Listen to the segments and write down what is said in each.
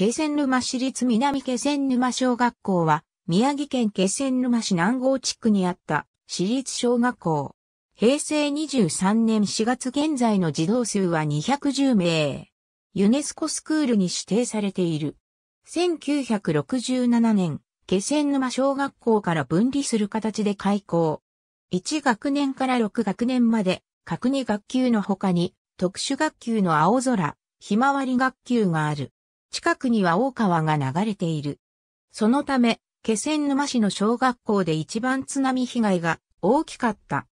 気仙沼市立南気仙沼小学校は、宮城県気仙沼市南郷地区にあった市立小学校。平成23年4月現在の児童数は210名。ユネスコスクールに指定されている。1967年、気仙沼小学校から分離する形で開校。1学年から6学年まで、各2学級の他に、特殊学級の青空、ひまわり学級がある。近くには大川が流れている。そのため、気仙沼市の小学校で一番津波被害が大きかった。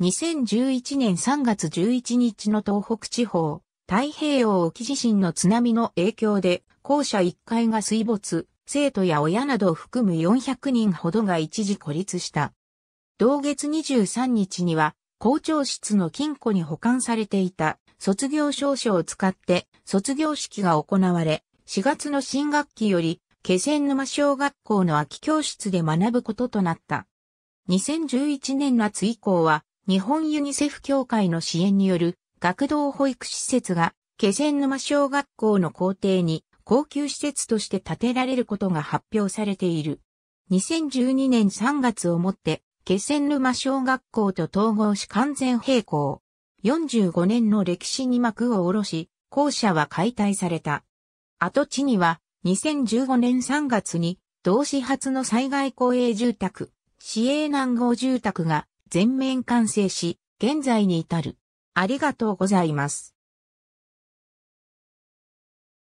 2011年3月11日の東北地方、太平洋沖地震の津波の影響で、校舎1階が水没、生徒や親などを含む400人ほどが一時孤立した。同月23日には、校長室の金庫に保管されていた卒業証書を使って卒業式が行われ、4月の新学期より、気仙沼小学校の秋教室で学ぶこととなった。2011年夏以降は、日本ユニセフ協会の支援による学童保育施設が、気仙沼小学校の校庭に高級施設として建てられることが発表されている。2012年3月をもって、気仙沼小学校と統合し完全並行。45年の歴史に幕を下ろし、校舎は解体された。跡地には2015年3月に同市発の災害公営住宅、市営南郷住宅が全面完成し、現在に至る。ありがとうございます。